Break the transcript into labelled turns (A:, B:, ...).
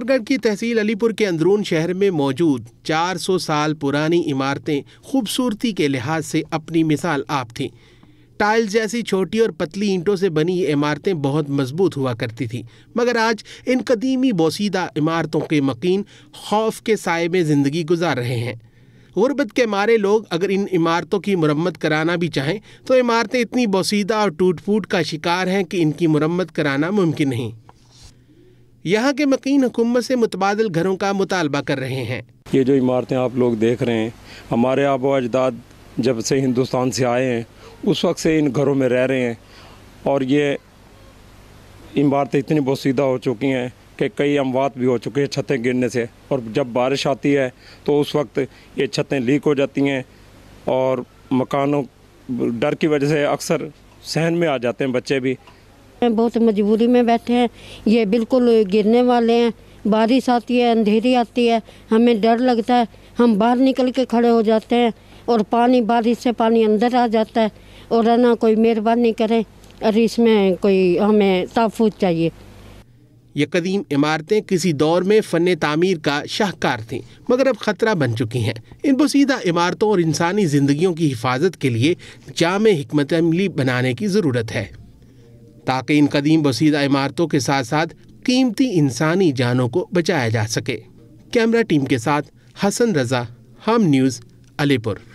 A: नागरगढ़ की तहसील अलीपुर के अंदरून शहर में मौजूद 400 साल पुरानी इमारतें खूबसूरती के लिहाज से अपनी मिसाल आप थीं टाइल्स जैसी छोटी और पतली ईंटों से बनी ये इमारतें बहुत मजबूत हुआ करती थीं मगर आज इन कदीमी बोसीदा इमारतों के मकीन खौफ के साय में ज़िंदगी गुजार रहे हैं ग़ुरबत के मारे लोग अगर इन इमारतों की मरम्मत कराना भी चाहें तो इमारतें इतनी बोसीदा और टूट फूट का शिकार हैं कि इनकी मरम्मत कराना मुमकिन नहीं यहाँ के मकीन हुकूमत से मुतबादल घरों का मुतालबा कर रहे हैं
B: ये जो इमारतें आप लोग देख रहे हैं हमारे आबो अजदाद जब से हिंदुस्तान से आए हैं उस वक्त से इन घरों में रह रहे हैं और ये इमारतें इतनी बोसीदा हो चुकी हैं कि कई अमवात भी हो चुके हैं छतें गिरने से और जब बारिश आती है तो उस वक्त ये छतें लीक हो जाती हैं और मकानों डर की वजह से अक्सर सहन में आ जाते हैं बच्चे भी
C: बहुत मजबूरी में बैठे हैं ये बिल्कुल गिरने वाले हैं बारिश आती है अंधेरी आती है हमें डर लगता है हम बाहर निकल के खड़े हो जाते हैं और पानी बारिश से पानी अंदर आ जाता है और है ना कोई मेहरबानी करें और इसमें कोई हमें तहफुज चाहिए
A: ये कदीम इमारतें किसी दौर में फ़न तामीर का शाहकार थीं मगर अब ख़तरा बन चुकी हैं इन बसीदा इमारतों और इंसानी ज़िंदगियों की हिफाजत के लिए जाम हमत अमली बनाने की ज़रूरत है ताकि इन कदीम बसीदा इमारतों के साथ साथ कीमती इंसानी जानों को बचाया जा सके कैमरा टीम के साथ हसन रजा हम न्यूज़ अलीपुर